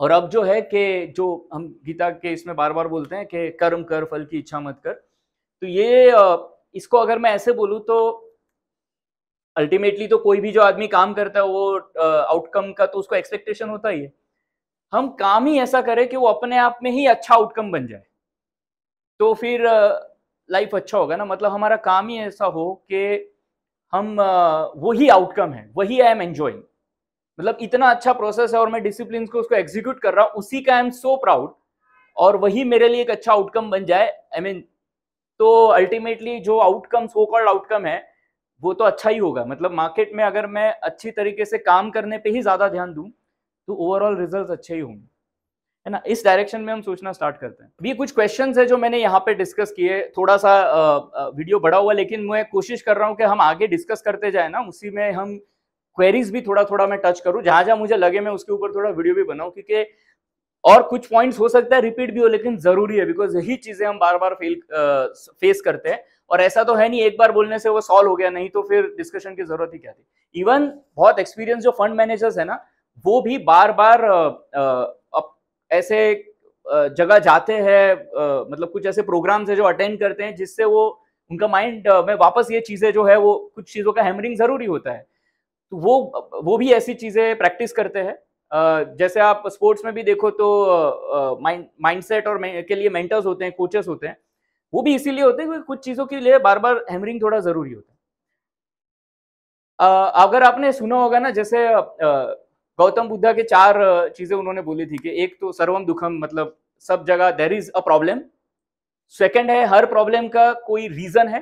और अब जो है कि जो हम गीता के इसमें बार बार बोलते हैं कि कर्म कर फल की इच्छा मत कर तो ये इसको अगर मैं ऐसे बोलूँ तो अल्टीमेटली तो कोई भी जो आदमी काम करता है वो आउटकम का तो उसको एक्सपेक्टेशन होता ही है हम काम ही ऐसा करें कि वो अपने आप में ही अच्छा आउटकम बन जाए तो फिर लाइफ अच्छा होगा ना मतलब हमारा काम ही ऐसा हो कि हम वही आउटकम है वही आई एम एंजॉइंग मतलब इतना अच्छा प्रोसेस है और मैं डिसिप्लिन को उसको एग्जीक्यूट कर रहा हूँ उसी का आई एम सो प्राउड और वही मेरे लिए एक अच्छा आउटकम बन जाए आई I मीन mean, तो अल्टीमेटली जो आउटकम सो कॉल्ड आउटकम है वो तो अच्छा ही होगा मतलब मार्केट में अगर मैं अच्छी तरीके से काम करने पे ही ज़्यादा ध्यान दूँ तो ओवरऑल रिजल्ट अच्छे ही होंगे है ना इस डायरेक्शन में हम सोचना स्टार्ट करते हैं ये कुछ क्वेश्चन है जो मैंने यहाँ पे डिस्कस किए थोड़ा सा आ, आ, वीडियो बड़ा हुआ लेकिन मैं कोशिश कर रहा हूँ कि हम आगे डिस्कस करते जाए ना उसी में हम क्वेरीज भी थोड़ा थोड़ा मैं टच करूँ जहां जहां मुझे लगे मैं उसके ऊपर थोड़ा वीडियो भी बनाऊँ क्योंकि और कुछ पॉइंट्स हो सकता है रिपीट भी हो लेकिन जरूरी है बिकॉज यही चीजें हम बार बार फेल फेस करते हैं और ऐसा तो है नहीं एक बार बोलने से वो सॉल्व हो गया नहीं तो फिर डिस्कशन की जरूरत ही क्या थी इवन बहुत एक्सपीरियंस जो फंड मैनेजर्स है ना वो भी बार बार आ, आ, ऐसे जगह जाते हैं मतलब कुछ ऐसे प्रोग्राम्स है जो अटेंड करते हैं जिससे वो उनका माइंड में वापस ये चीजें जो है वो कुछ चीजों का हैमरिंग जरूरी होता है तो वो वो भी ऐसी चीज़ें प्रैक्टिस करते हैं जैसे आप स्पोर्ट्स में भी देखो तो माइंडसेट और के लिए मेंटर्स होते हैं कोचेस होते हैं वो भी इसीलिए होते हैं क्योंकि कुछ चीज़ों के लिए बार बार हैमरिंग थोड़ा ज़रूरी होता है अगर आपने सुना होगा ना जैसे गौतम बुद्धा के चार चीज़ें उन्होंने बोली थी कि एक तो सर्वम दुखम मतलब सब जगह there is a problem second है हर प्रॉब्लम का कोई रीज़न है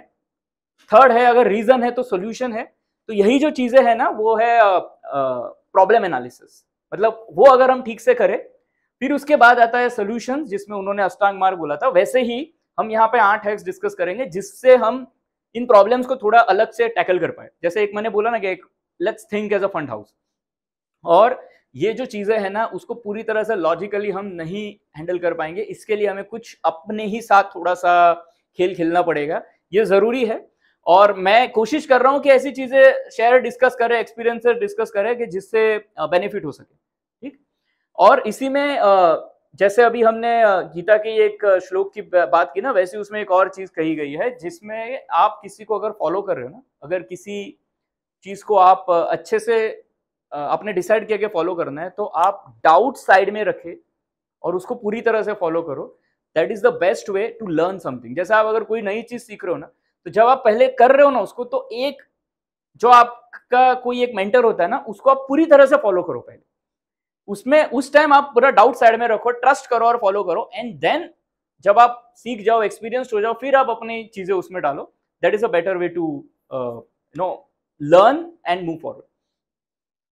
थर्ड है अगर रीज़न है तो सोल्यूशन है तो यही जो चीजें है ना वो है प्रॉब्लम एनालिसिस मतलब वो अगर हम ठीक से करें फिर उसके बाद आता है सोल्यूशन जिसमें उन्होंने अष्टांग मार्ग बोला था वैसे ही हम यहाँ पे आठ हैक्स डिस्कस करेंगे जिससे हम इन प्रॉब्लम्स को थोड़ा अलग से टैकल कर पाए जैसे एक मैंने बोला ना कि एक let's think as a fund house और ये जो चीज़ें हैं ना उसको पूरी तरह से लॉजिकली हम नहीं हैंडल कर पाएंगे इसके लिए हमें कुछ अपने ही साथ थोड़ा सा खेल खेलना पड़ेगा ये ज़रूरी है और मैं कोशिश कर रहा हूँ कि ऐसी चीज़ें शेयर डिस्कस करें एक्सपीरियंसेस डिस्कस करें कि जिससे बेनिफिट हो सके ठीक और इसी में जैसे अभी हमने गीता की एक श्लोक की बात की ना वैसे उसमें एक और चीज़ कही गई है जिसमें आप किसी को अगर फॉलो कर रहे हो ना अगर किसी चीज़ को आप अच्छे से आपने डिसाइड किया कि फॉलो करना है तो आप डाउट साइड में रखें और उसको पूरी तरह से फॉलो करो that is the best way to learn something जैसे आप अगर कोई नई चीज़ सीख रहे हो ना तो जब आप पहले कर रहे हो ना उसको तो एक जो आपका कोई एक मेंटर होता है ना उसको आप पूरी तरह से फॉलो करो पहले उसमें उस टाइम आप पूरा डाउट साइड में रखो ट्रस्ट करो और फॉलो करो एंड देन जब आप सीख जाओ एक्सपीरियंस्ड हो जाओ फिर आप अपनी चीजें उसमें डालो that is a better way to know learn and move forward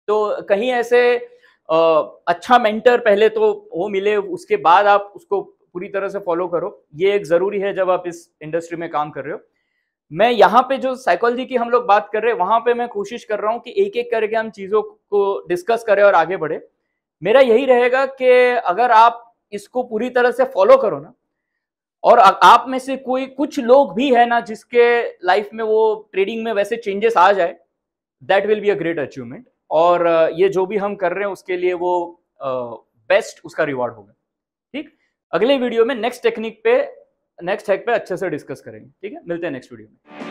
तो कहीं ऐसे uh, अच्छा मेंटर पहले तो वो मिले उसके बाद आप उसको पूरी तरह से फॉलो करो ये एक जरूरी है जब आप इस इंडस्ट्री में काम कर रहे हो मैं यहाँ पे जो साइकोलॉजी की हम लोग बात कर रहे हैं वहां पे मैं कोशिश कर रहा हूँ कि एक एक करके हम चीजों को डिस्कस करें और आगे बढ़े मेरा यही रहेगा कि अगर आप इसको पूरी तरह से फॉलो करो ना और आप में से कोई कुछ लोग भी है ना जिसके लाइफ में वो ट्रेडिंग में वैसे चेंजेस आ जाए that will be a great achievement और ये जो भी हम कर रहे हैं उसके लिए वो बेस्ट उसका रिवॉर्ड होगा ठीक अगले वीडियो में नेक्स्ट टेक्निक पे नेक्स्ट हैक पे अच्छे से डिस्कस करेंगे ठीक है मिलते हैं नेक्स्ट वीडियो में